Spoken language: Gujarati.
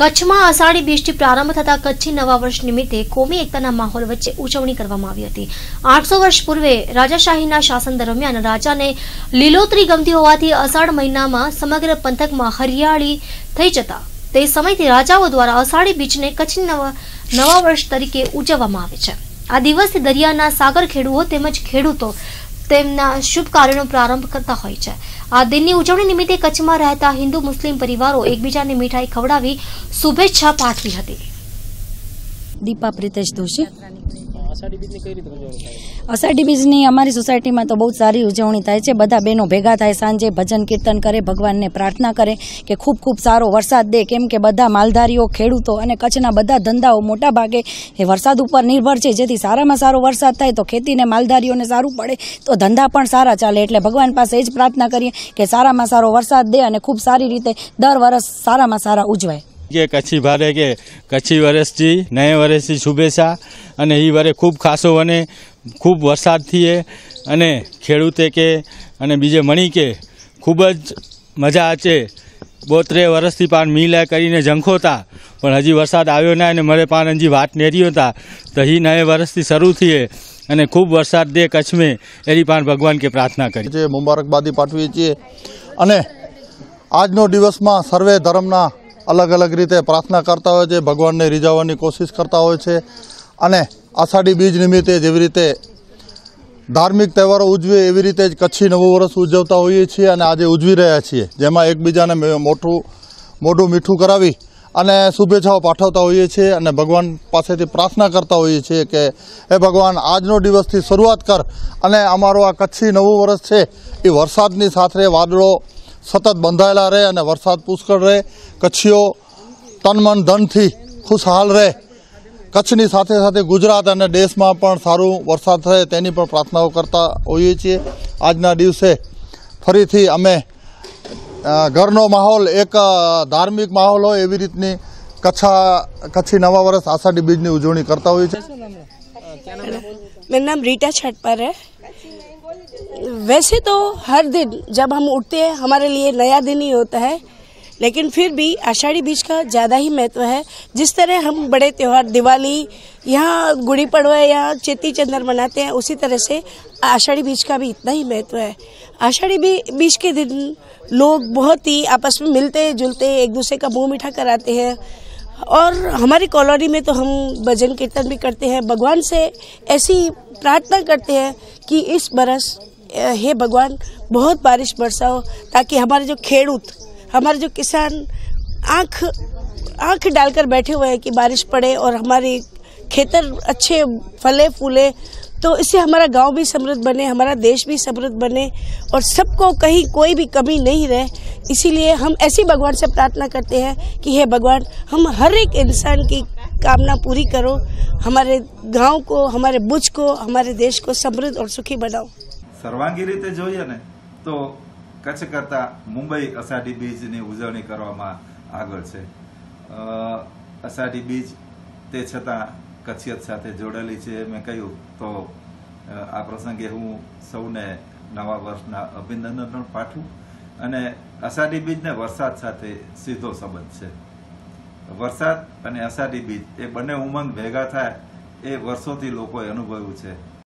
કચ્છમાં અષાઢી બીજથી પ્રારંભ થતા કચ્છી નવા વર્ષ નિમિત્તે કોમી એકતાના માહોલ વચ્ચે ઉજવણી કરવામાં આવી હતી આઠસો વર્ષ પૂર્વે રાજાશાહીના શાસન દરમિયાન રાજાને લીલોતરી ગમતી હોવાથી અષાઢ મહિનામાં સમગ્ર પંથકમાં હરિયાળી થઈ જતા તે સમયથી રાજાઓ દ્વારા અષાઢી બીજને કચ્છી નવા નવા વર્ષ તરીકે ઉજવવામાં આવે છે આ દિવસે દરિયાના સાગર ખેડૂતો તેમજ ખેડૂતો તેમના શુભ કાર્યનો પ્રારંભ કરતા હોય છે આ દિનની ઉજવણી નિમિત્તે કચ્છમાં રહેતા હિન્દુ મુસ્લિમ પરિવારો એકબીજાને મીઠાઈ ખવડાવી શુભેચ્છા પાઠવી હતી દીપા પ્રિતેશ દોશી અષાઢી બીજની અમારી સોસાયટીમાં તો બહુ સારી ઉજવણી થાય છે બધા બહેનો ભેગા થાય સાંજે ભજન કીર્તન કરે ભગવાનને પ્રાર્થના કરે કે ખૂબ ખૂબ સારો વરસાદ દે કેમ કે બધા માલધારીઓ ખેડૂતો અને કચ્છના બધા ધંધાઓ મોટા ભાગે એ વરસાદ ઉપર નિર્ભર છે જેથી સારામાં સારો વરસાદ થાય તો ખેતીને માલધારીઓને સારું પડે તો ધંધા પણ સારા ચાલે એટલે ભગવાન પાસે એ જ પ્રાર્થના કરીએ કે સારામાં સારો વરસાદ દે અને ખૂબ સારી રીતે દર વરસ સારામાં સારા ઉજવાય કે કચ્છી ભારે કે કચ્છી વરસથી નય વરસથી શુભેચ્છા અને એ વરે ખૂબ ખાસો અને ખૂબ વરસાદ થઈએ અને ખેડૂતે કે અને બીજે મણી કે ખૂબ જ મજા આચે બોત્રે વરસથી પાન મીલા કરીને ઝંખોતા પણ હજી વરસાદ આવ્યો ના અને મારે પાન હજી વાત નેર્યો હતા તો એ નવે વરસથી શરૂ થઈએ અને ખૂબ વરસાદ દે કચ્છ મેં એની પાન ભગવાન કે પ્રાર્થના કરી છે મુબારકબાદી પાઠવીએ છીએ અને આજનો દિવસમાં સર્વે ધર્મના અલગ અલગ રીતે પ્રાર્થના કરતા હોય છે ભગવાનને રીઝાવવાની કોશિશ કરતા હોય છે અને આષાઢી બીજ નિમિત્તે જેવી રીતે ધાર્મિક તહેવારો ઉજવે એવી રીતે જ કચ્છી નવું વર્ષ ઉજવતા હોઈએ છીએ અને આજે ઉજવી રહ્યા છીએ જેમાં એકબીજાને મોટું મોઢું મીઠું કરાવી અને શુભેચ્છાઓ પાઠવતા હોઈએ છીએ અને ભગવાન પાસેથી પ્રાર્થના કરતા હોઈએ છીએ કે હે ભગવાન આજનો દિવસથી શરૂઆત કર અને અમારો આ કચ્છી નવું વર્ષ છે એ વરસાદની સાથે વાદળો સતત બંધાયેલા રહે અને વરસાદ પુષ્કળ રહે કચ્છીઓ તન મન ધનથી ખુશહાલ રહે કચ્છની સાથે સાથે ગુજરાત અને દેશમાં પણ સારું વરસાદ થાય તેની પણ પ્રાર્થનાઓ કરતા હોઈએ છીએ આજના દિવસે ફરીથી અમે ઘરનો માહોલ એક ધાર્મિક માહોલ હોય એવી રીતની કચ્છા કચ્છી નવા વર્ષ આષાઢી બીજની ઉજવણી કરતા હોઈએ છીએ મેરું નામ રીટા છટપર वैसे तो हर दिन जब हम उठते हैं हमारे लिए नया दिन ही होता है लेकिन फिर भी आषाढ़ी बीज का ज़्यादा ही महत्व है जिस तरह हम बड़े त्यौहार दिवाली यहाँ गुड़ी पड़वा या चेती चंदर मनाते हैं उसी तरह से आषाढ़ी बीज का भी इतना ही महत्व है आषाढ़ी बीज के दिन लोग बहुत ही आपस में मिलते जुलते एक दूसरे का मुँह मीठा कराते हैं और हमारी कॉलोनी में तो हम भजन कीर्तन भी करते हैं भगवान से ऐसी प्रार्थना करते हैं कि इस बरस हे भगवान बहुत बारिश बरसाओ ताकि हमारे जो खेडूत हमारे जो किसान आँख आँख डालकर बैठे हुए हैं कि बारिश पड़े और हमारे खेतर अच्छे फले फूले तो इससे हमारा गांव भी समृद्ध बने हमारा देश भी समृद्ध बने और सबको कहीं कोई भी कमी नहीं रहे इसीलिए हम ऐसी भगवान से प्रार्थना करते हैं कि हे भगवान हम हर एक इंसान की कामना पूरी करो हमारे गांव को हमारे बुझ को हमारे देश को समृद्ध और सुखी बनाओ સર્વાંગી રીતે જોઈએ ને તો કચ્છ કરતા મુંબઈ અષાઢી બીજની ઉજવણી કરવામાં આગળ છે અષાઢી બીજ તે છતાં કચ્છિયત સાથે જોડેલી છે મેં કહ્યું તો આ પ્રસંગે હું સૌને નવા વર્ષના અભિનંદન પણ પાઠવું અને અષાઢી બીજને વરસાદ સાથે સીધો સંબંધ છે વરસાદ અને અષાઢી બીજ એ બંને ઉમંગ ભેગા થાય એ વર્ષોથી લોકોએ અનુભવ્યું છે